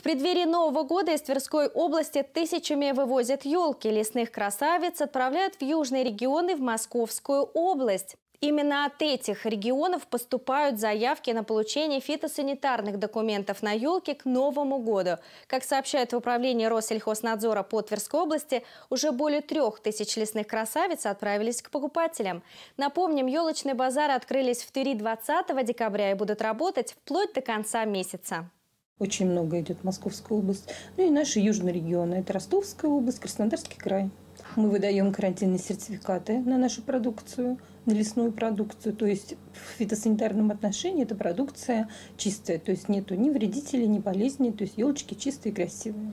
В преддверии Нового года из Тверской области тысячами вывозят елки. Лесных красавиц отправляют в южные регионы в Московскую область. Именно от этих регионов поступают заявки на получение фитосанитарных документов на елки к Новому году. Как сообщает в Управлении Россельхознадзора по Тверской области, уже более трех тысяч лесных красавиц отправились к покупателям. Напомним, елочные базары открылись в Твери 20 декабря и будут работать вплоть до конца месяца. Очень много идет Московская область, ну и наши южные регионы. Это Ростовская область, Краснодарский край. Мы выдаем карантинные сертификаты на нашу продукцию, на лесную продукцию. То есть в фитосанитарном отношении эта продукция чистая. То есть нету ни вредителей, ни болезней. То есть елочки чистые и красивые.